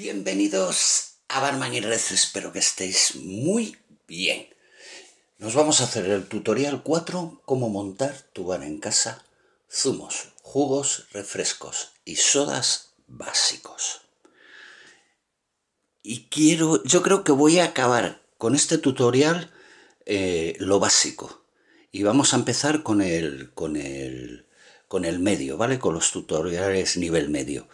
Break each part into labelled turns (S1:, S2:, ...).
S1: Bienvenidos a Barman y Red, espero que estéis muy bien. Nos vamos a hacer el tutorial 4, cómo montar tu bar en casa, zumos, jugos, refrescos y sodas básicos. Y quiero, yo creo que voy a acabar con este tutorial eh, lo básico. Y vamos a empezar con el, con, el, con el medio, ¿vale? Con los tutoriales nivel medio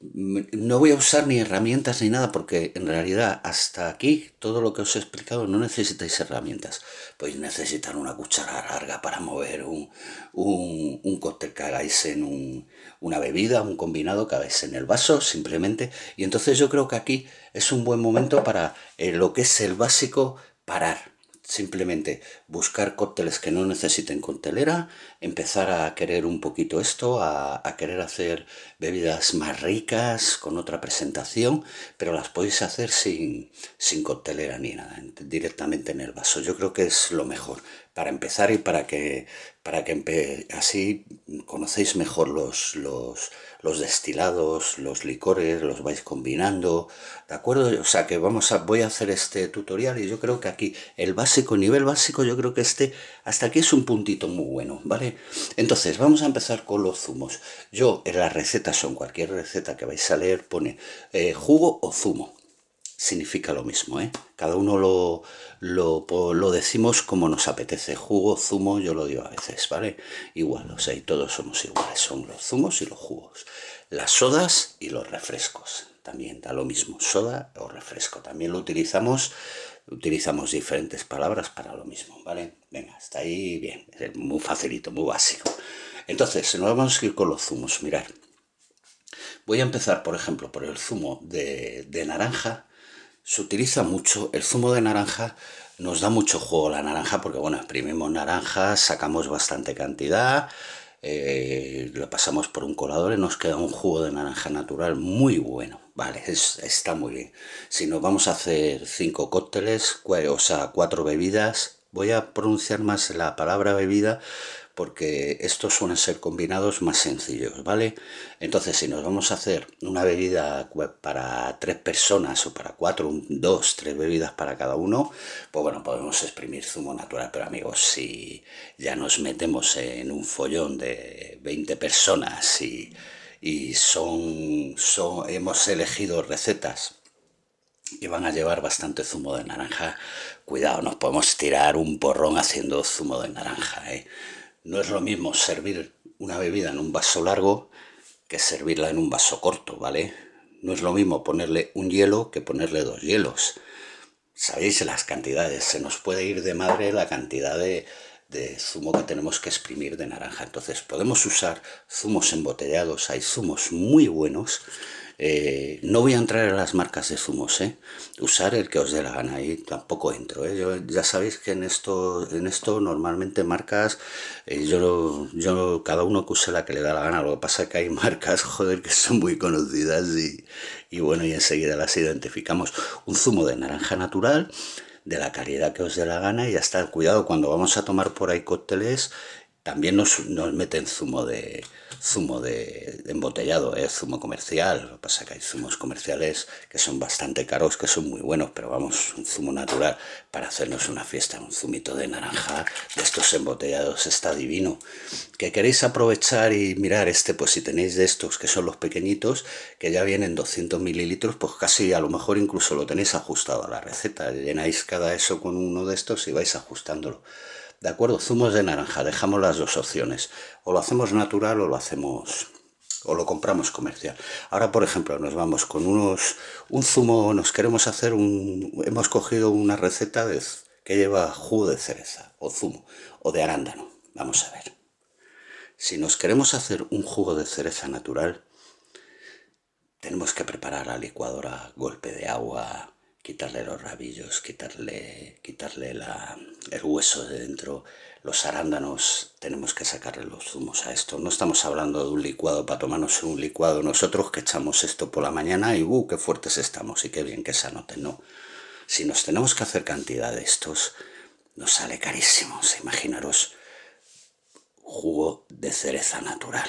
S1: no voy a usar ni herramientas ni nada porque en realidad hasta aquí todo lo que os he explicado no necesitáis herramientas. Podéis necesitar una cuchara larga para mover un, un, cóctel que hagáis en un, una bebida, un combinado que hagáis en el vaso simplemente. Y entonces yo creo que aquí es un buen momento para eh, lo que es el básico parar simplemente buscar cócteles que no necesiten coctelera, empezar a querer un poquito esto, a, querer hacer bebidas más ricas, con otra presentación, pero las podéis hacer sin, sin ni nada, directamente en el vaso. Yo creo que es lo mejor para empezar y para que, para que así conocéis mejor los, los, los, destilados, los licores, los vais combinando, ¿de acuerdo? O sea que vamos a, voy a hacer este tutorial y yo creo que aquí el básico, nivel básico, yo creo que este, hasta aquí es un puntito muy bueno, ¿vale? Entonces, vamos a empezar con los zumos. Yo, en las recetas son, cualquier receta que vais a leer pone eh, jugo o zumo, significa lo mismo. ¿eh? Cada uno lo, lo, decimos como nos apetece. Jugo, zumo, yo lo digo a veces, ¿vale? Igual, o sea, todos somos iguales. Son los zumos y los jugos. Las sodas y los refrescos. También da lo mismo, soda o refresco. También lo utilizamos, utilizamos diferentes palabras para lo mismo, ¿vale? Venga, hasta ahí bien. muy facilito, muy básico. Entonces, nos vamos a ir con los zumos, mirar. Voy a empezar, por ejemplo, por el zumo de, de naranja, se utiliza mucho. El zumo de naranja nos da mucho juego la naranja porque, bueno, exprimimos naranja sacamos bastante cantidad, eh, lo pasamos por un colador y nos queda un jugo de naranja natural muy bueno. Vale, está muy bien. Si nos vamos a hacer cinco cócteles, o sea, cuatro bebidas, voy a pronunciar más la palabra bebida porque estos suelen ser combinados más sencillos, ¿vale? Entonces, si nos vamos a hacer una bebida para tres personas o para cuatro, dos, tres bebidas para cada uno, pues bueno, podemos exprimir zumo natural, pero amigos, si ya nos metemos en un follón de 20 personas y, son, son, hemos elegido recetas que van a llevar bastante zumo de naranja. Cuidado, nos podemos tirar un porrón haciendo zumo de naranja. ¿eh? No es lo mismo servir una bebida en un vaso largo que servirla en un vaso corto, ¿vale? No es lo mismo ponerle un hielo que ponerle dos hielos. Sabéis las cantidades, se nos puede ir de madre la cantidad de, zumo que tenemos que exprimir de naranja. Entonces podemos usar zumos embotellados, hay zumos muy buenos eh, no voy a entrar en las marcas de zumos, ¿eh? Usar el que os dé la gana, y tampoco entro, ¿eh? ya sabéis que en esto, en esto normalmente marcas, eh, yo, yo cada uno que use la que le da la gana, lo que pasa es que hay marcas, joder, que son muy conocidas y, y bueno, y enseguida las identificamos. Un zumo de naranja natural, de la calidad que os dé la gana y ya está. Cuidado, cuando vamos a tomar por ahí cócteles, también nos, nos meten zumo de zumo de, embotellado, es ¿eh? zumo comercial. Lo que pasa es que hay zumos comerciales que son bastante caros, que son muy buenos, pero vamos, un zumo natural para hacernos una fiesta, un zumito de naranja de estos embotellados está divino. Que queréis aprovechar y mirar este, pues si tenéis de estos que son los pequeñitos, que ya vienen 200 mililitros, pues casi a lo mejor incluso lo tenéis ajustado a la receta. Llenáis cada eso con uno de estos y vais ajustándolo. De acuerdo, zumos de naranja, dejamos las dos opciones. O lo hacemos natural o lo hacemos o lo compramos comercial. Ahora, por ejemplo, nos vamos con unos un zumo, nos queremos hacer un hemos cogido una receta de, que lleva jugo de cereza o zumo o de arándano. Vamos a ver. Si nos queremos hacer un jugo de cereza natural, tenemos que preparar la licuadora, golpe de agua, quitarle los rabillos, quitarle, quitarle el hueso de dentro, los arándanos, tenemos que sacarle los zumos a esto. No estamos hablando de un licuado para tomarnos un licuado nosotros que echamos esto por la mañana y bu uh, qué fuertes estamos! Y qué bien que se anote, no. Si nos tenemos que hacer cantidad de estos, nos sale carísimo. Imaginaros jugo de cereza natural.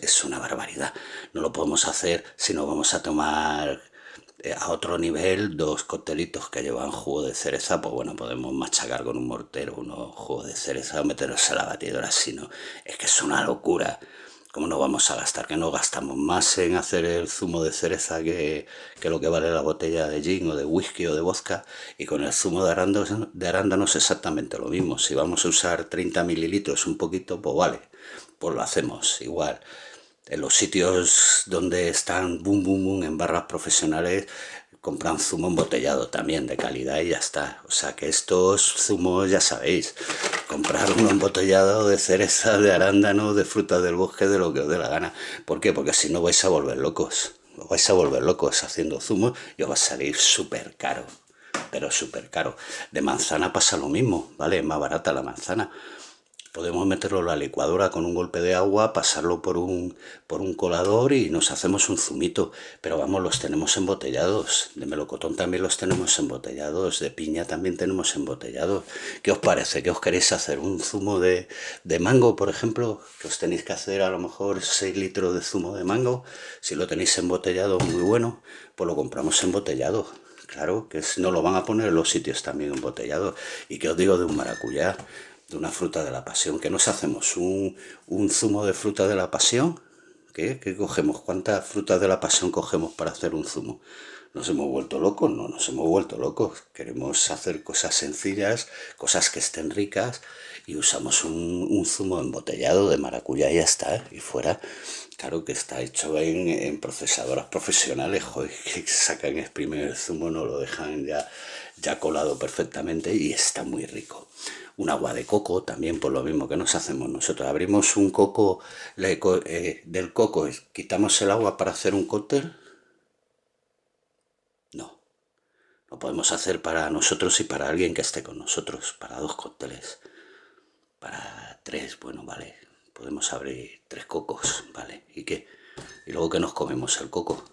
S1: Es una barbaridad. No lo podemos hacer si no vamos a tomar a otro nivel, dos coctelitos que llevan jugo de cereza, pues bueno, podemos machacar con un mortero unos jugo de cereza o meternos a la batidora, sino es que es una locura. ¿Cómo no vamos a gastar? Que no gastamos más en hacer el zumo de cereza que, que lo que vale la botella de gin o de whisky o de vodka. Y con el zumo de arándanos, de arándanos exactamente lo mismo. Si vamos a usar 30 mililitros, un poquito, pues vale, pues lo hacemos igual. En los sitios donde están boom, boom, boom en barras profesionales, compran zumo embotellado también de calidad y ya está. O sea que estos zumos ya sabéis, comprar uno embotellado de cereza, de arándano, de fruta del bosque, de lo que os dé la gana. ¿Por qué? Porque si no vais a volver locos. vais a volver locos haciendo zumo y os va a salir súper caro. Pero súper caro. De manzana pasa lo mismo, ¿vale? Es más barata la manzana podemos meterlo en la licuadora con un golpe de agua, pasarlo por un, por un colador y nos hacemos un zumito. Pero vamos, los tenemos embotellados. De melocotón también los tenemos embotellados. De piña también tenemos embotellados. ¿Qué os parece? ¿Qué os queréis hacer? ¿Un zumo de, de mango, por ejemplo? Que os tenéis que hacer a lo mejor 6 litros de zumo de mango. Si lo tenéis embotellado, muy bueno. Pues lo compramos embotellado claro, que no lo van a poner en los sitios también embotellados. ¿Y qué os digo de un maracuyá? una fruta de la pasión. ¿Qué nos hacemos? ¿Un, zumo de fruta de la pasión? ¿Qué? cogemos? ¿Cuántas frutas de la pasión cogemos para hacer un zumo? ¿Nos hemos vuelto locos? No, nos hemos vuelto locos. Queremos hacer cosas sencillas, cosas que estén ricas y usamos un, zumo embotellado de maracuyá y ya está. Y fuera, claro que está hecho en, en procesadoras profesionales, que sacan, el primer zumo, no lo dejan ya, ya colado perfectamente y está muy rico un agua de coco, también por lo mismo que nos hacemos nosotros. Abrimos un coco, eh, del coco, quitamos el agua para hacer un cóctel. No, lo podemos hacer para nosotros y para alguien que esté con nosotros, para dos cócteles, para tres, bueno, vale, podemos abrir tres cocos, vale, ¿y qué? Y luego que nos comemos el coco.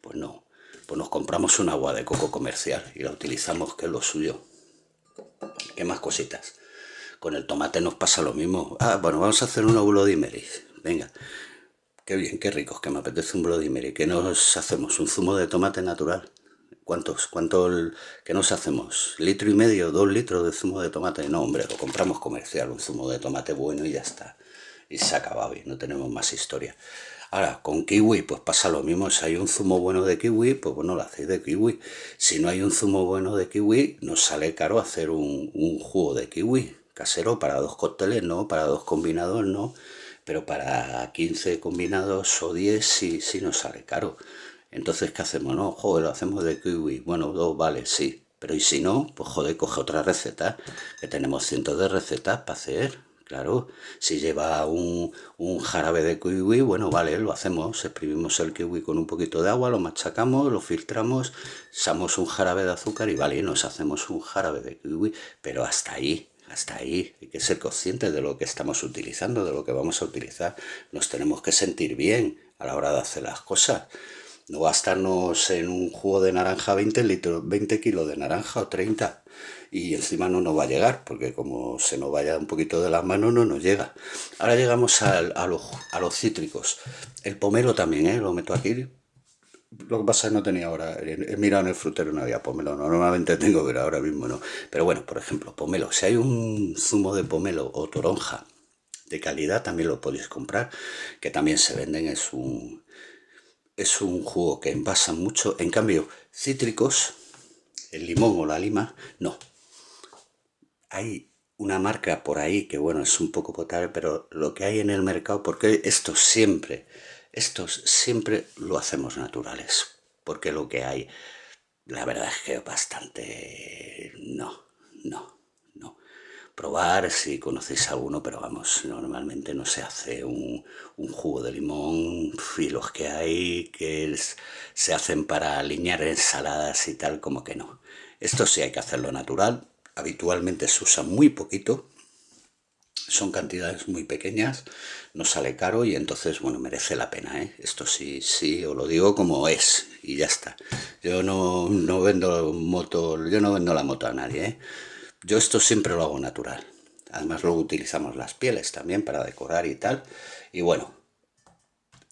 S1: Pues no, pues nos compramos un agua de coco comercial y la utilizamos, que es lo suyo más cositas. Con el tomate nos pasa lo mismo. Ah, bueno, vamos a hacer un de Venga, qué bien, qué ricos, que me apetece un Bloody Mary. ¿Qué nos hacemos? Un zumo de tomate natural. ¿Cuántos? ¿Cuánto? que nos hacemos? ¿Litro y medio? ¿Dos litros de zumo de tomate? No, hombre, lo compramos comercial, un zumo de tomate bueno y ya está. Y se acaba y no tenemos más historia. Ahora, con kiwi, pues pasa lo mismo. Si hay un zumo bueno de kiwi, pues bueno, lo hacéis de kiwi. Si no hay un zumo bueno de kiwi, nos sale caro hacer un, jugo de kiwi casero para dos cócteles, no, para dos combinados, no, pero para 15 combinados o 10 sí, sí nos sale caro. Entonces, ¿qué hacemos? No, joder, lo hacemos de kiwi. Bueno, dos vale, sí. Pero y si no, pues joder, coge otra receta, que tenemos cientos de recetas para hacer. Claro, si lleva un, jarabe de kiwi, bueno, vale, lo hacemos, exprimimos el kiwi con un poquito de agua, lo machacamos, lo filtramos, usamos un jarabe de azúcar y vale, nos hacemos un jarabe de kiwi, pero hasta ahí, hasta ahí, hay que ser conscientes de lo que estamos utilizando, de lo que vamos a utilizar, nos tenemos que sentir bien a la hora de hacer las cosas no gastarnos en un jugo de naranja 20 litros, 20 kilos de naranja o 30 y encima no nos va a llegar porque como se nos vaya un poquito de las manos no nos llega. Ahora llegamos al, a, los, a, los, cítricos. El pomelo también, ¿eh? lo meto aquí. Lo que pasa es que no tenía ahora, eh, he mirado en el frutero no había pomelo, normalmente tengo, pero ahora mismo no. Pero bueno, por ejemplo, pomelo, si hay un zumo de pomelo o toronja de calidad también lo podéis comprar, que también se venden, es un, es un jugo que envasa mucho. En cambio, cítricos, el limón o la lima, no. Hay una marca por ahí que, bueno, es un poco potable, pero lo que hay en el mercado, porque esto siempre, estos siempre lo hacemos naturales. Porque lo que hay, la verdad es que bastante... No, no probar si conocéis alguno, pero vamos, normalmente no se hace un, jugo de limón y los que hay que se hacen para alinear ensaladas y tal, como que no. Esto sí hay que hacerlo natural, habitualmente se usa muy poquito, son cantidades muy pequeñas, no sale caro y entonces, bueno, merece la pena, ¿eh? Esto sí, sí, os lo digo como es y ya está. Yo no, no vendo moto, yo no vendo la moto a nadie, ¿eh? Yo esto siempre lo hago natural. Además luego utilizamos las pieles también para decorar y tal. Y bueno,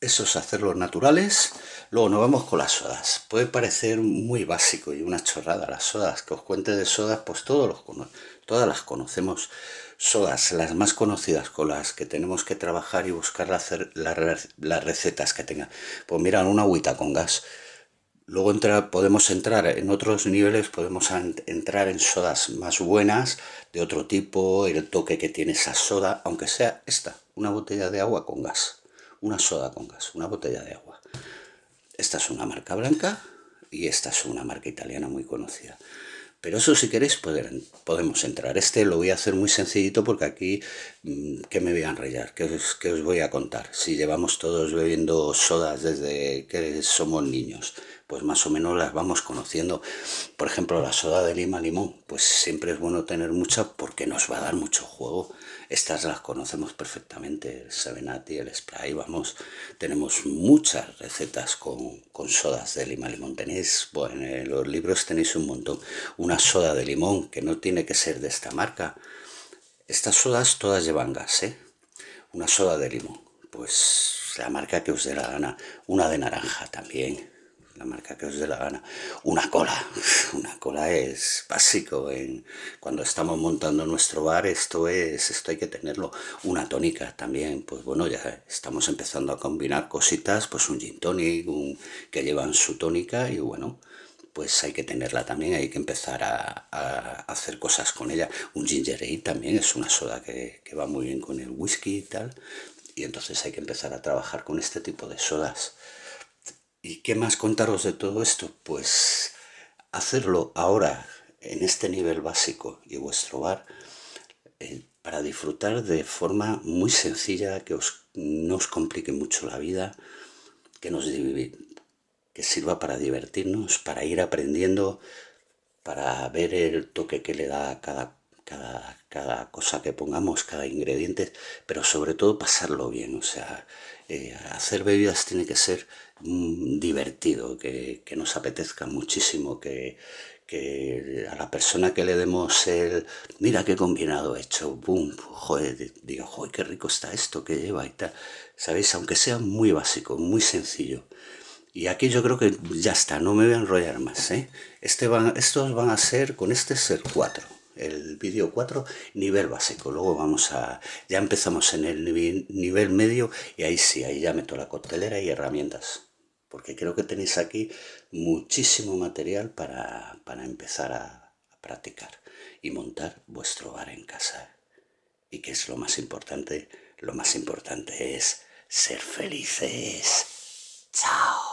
S1: eso es hacerlos naturales. Luego nos vamos con las sodas. Puede parecer muy básico y una chorrada las sodas. Que os cuente de sodas, pues todos los, todas las conocemos. Sodas, las más conocidas, con las que tenemos que trabajar y buscar hacer las, las recetas que tengan. Pues miran, una agüita con gas Luego podemos entrar en otros niveles, podemos entrar en sodas más buenas, de otro tipo, el toque que tiene esa soda, aunque sea esta, una botella de agua con gas, una soda con gas, una botella de agua. Esta es una marca blanca y esta es una marca italiana muy conocida. Pero eso si queréis podemos entrar. Este lo voy a hacer muy sencillito porque aquí, mm, ¿qué me voy a enrollar? os, ¿Qué os voy a contar? Si llevamos todos bebiendo sodas desde que somos niños pues más o menos las vamos conociendo. Por ejemplo, la soda de lima limón, pues siempre es bueno tener mucha porque nos va a dar mucho juego. Estas las conocemos perfectamente, el Sevenati, el Spray, vamos, tenemos muchas recetas con, con sodas de lima limón. Tenéis, bueno, en los libros tenéis un montón. Una soda de limón que no tiene que ser de esta marca. Estas sodas todas llevan gas, ¿eh? Una soda de limón, pues la marca que os dé la gana. Una de naranja también la marca que os dé la gana. Una cola, una cola es básico. En, cuando estamos montando nuestro bar, esto es, esto hay que tenerlo. Una tónica también, pues bueno, ya estamos empezando a combinar cositas, pues un gin tonic, que llevan su tónica y bueno, pues hay que tenerla también, hay que empezar a, hacer cosas con ella. Un ginger ale también es una soda que, que va muy bien con el whisky y tal. Y entonces hay que empezar a trabajar con este tipo de sodas ¿Y qué más contaros de todo esto? Pues hacerlo ahora en este nivel básico y vuestro bar eh, para disfrutar de forma muy sencilla, que os, no os complique mucho la vida, que, nos, que sirva para divertirnos, para ir aprendiendo, para ver el toque que le da cada, cada, cada cosa que pongamos, cada ingrediente, pero sobre todo pasarlo bien, o sea, eh, hacer bebidas tiene que ser mm, divertido, que, nos apetezca muchísimo, que, a la persona que le demos el, mira qué combinado he hecho, boom, joder, digo, joder, qué rico está esto, qué lleva y tal. ¿Sabéis? Aunque sea muy básico, muy sencillo. Y aquí yo creo que ya está, no me voy a enrollar más. ¿eh? Este estos van a ser, con este ser cuatro el vídeo 4, nivel básico. Luego vamos a... ya empezamos en el nivel, medio y ahí sí, ahí ya meto la coctelera y herramientas. Porque creo que tenéis aquí muchísimo material para, para empezar a, a, practicar y montar vuestro bar en casa. Y que es lo más importante, lo más importante es ser felices. ¡Chao!